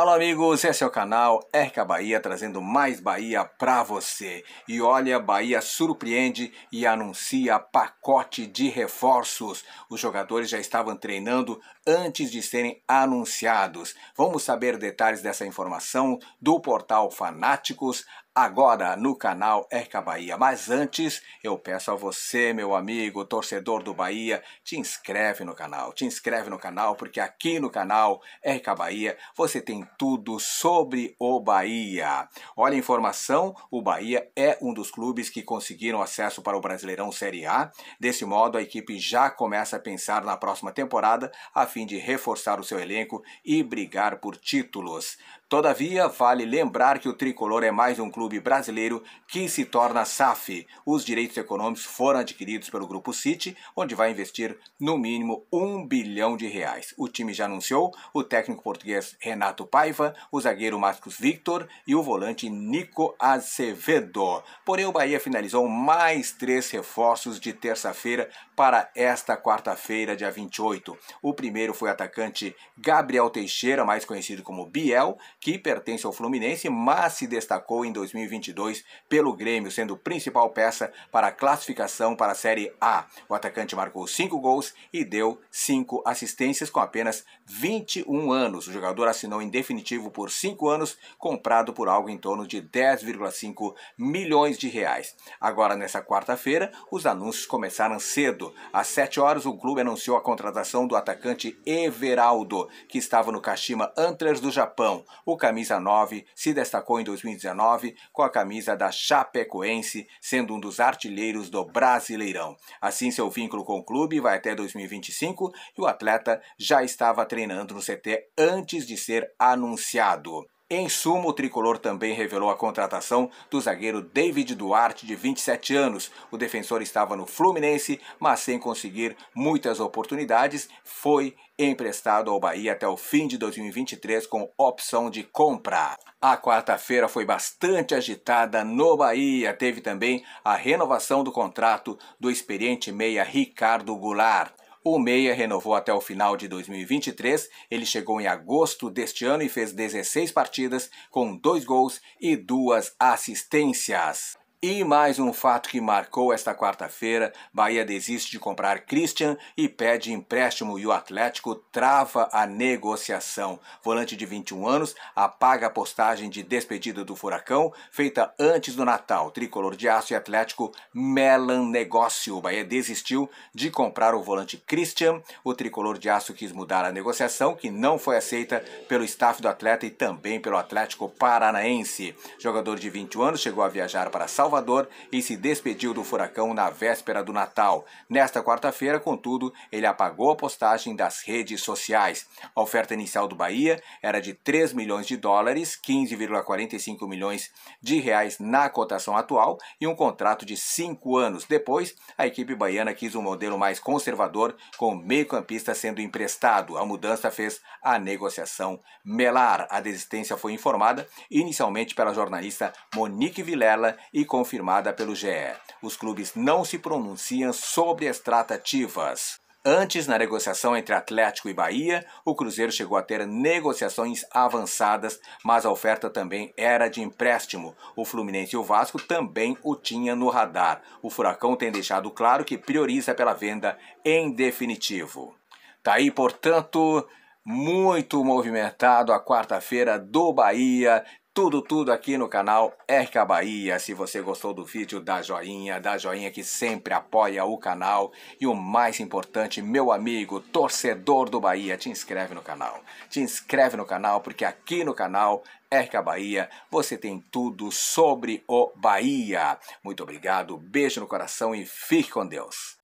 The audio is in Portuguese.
Alô amigos, esse é o canal RK Bahia trazendo mais Bahia para você. E olha, Bahia surpreende e anuncia pacote de reforços. Os jogadores já estavam treinando antes de serem anunciados. Vamos saber detalhes dessa informação do portal Fanáticos, agora no canal Erca Bahia. Mas antes, eu peço a você, meu amigo, torcedor do Bahia, te inscreve no canal. Te inscreve no canal, porque aqui no canal Erca Bahia você tem tudo sobre o Bahia. Olha a informação, o Bahia é um dos clubes que conseguiram acesso para o Brasileirão Série A. Desse modo, a equipe já começa a pensar na próxima temporada a fim de reforçar o seu elenco e brigar por títulos. Todavia, vale lembrar que o Tricolor é mais um clube brasileiro que se torna SAF. Os direitos econômicos foram adquiridos pelo Grupo City, onde vai investir no mínimo um bilhão de reais. O time já anunciou o técnico português Renato Paiva, o zagueiro Marcos Victor e o volante Nico Azevedo. Porém, o Bahia finalizou mais três reforços de terça-feira para esta quarta-feira, dia 28. O primeiro foi o atacante Gabriel Teixeira, mais conhecido como Biel que pertence ao Fluminense, mas se destacou em 2022 pelo Grêmio, sendo principal peça para a classificação para a Série A. O atacante marcou cinco gols e deu cinco assistências com apenas 21 anos. O jogador assinou em definitivo por cinco anos, comprado por algo em torno de 10,5 milhões de reais. Agora, nessa quarta-feira, os anúncios começaram cedo. Às 7 horas, o clube anunciou a contratação do atacante Everaldo, que estava no Kashima Antlers do Japão. O camisa 9 se destacou em 2019 com a camisa da Chapecoense, sendo um dos artilheiros do Brasileirão. Assim, seu vínculo com o clube vai até 2025 e o atleta já estava treinando no CT antes de ser anunciado. Em suma, o tricolor também revelou a contratação do zagueiro David Duarte, de 27 anos. O defensor estava no Fluminense, mas sem conseguir muitas oportunidades, foi emprestado ao Bahia até o fim de 2023 com opção de comprar. A quarta-feira foi bastante agitada no Bahia. Teve também a renovação do contrato do experiente meia Ricardo Goulart. O Meia renovou até o final de 2023. Ele chegou em agosto deste ano e fez 16 partidas, com dois gols e duas assistências. E mais um fato que marcou esta quarta-feira: Bahia desiste de comprar Christian e pede empréstimo e o Atlético trava a negociação. Volante de 21 anos apaga a postagem de despedida do Furacão, feita antes do Natal. Tricolor de Aço e Atlético melam negócio. Bahia desistiu de comprar o volante Christian. O tricolor de aço quis mudar a negociação, que não foi aceita pelo staff do atleta e também pelo Atlético Paranaense. Jogador de 21 anos chegou a viajar para São Salvador e se despediu do furacão na véspera do Natal. Nesta quarta-feira, contudo, ele apagou a postagem das redes sociais. A oferta inicial do Bahia era de 3 milhões de dólares, 15,45 milhões de reais na cotação atual e um contrato de cinco anos. Depois, a equipe baiana quis um modelo mais conservador, com meio-campista sendo emprestado. A mudança fez a negociação melar. A desistência foi informada inicialmente pela jornalista Monique Vilela e com confirmada pelo GE. Os clubes não se pronunciam sobre as tratativas. Antes, na negociação entre Atlético e Bahia, o Cruzeiro chegou a ter negociações avançadas, mas a oferta também era de empréstimo. O Fluminense e o Vasco também o tinham no radar. O Furacão tem deixado claro que prioriza pela venda em definitivo. Tá aí, portanto, muito movimentado a quarta-feira do Bahia tudo, tudo aqui no canal RK Bahia. Se você gostou do vídeo, dá joinha, dá joinha que sempre apoia o canal. E o mais importante, meu amigo, torcedor do Bahia, te inscreve no canal. Te inscreve no canal, porque aqui no canal RK Bahia você tem tudo sobre o Bahia. Muito obrigado, beijo no coração e fique com Deus.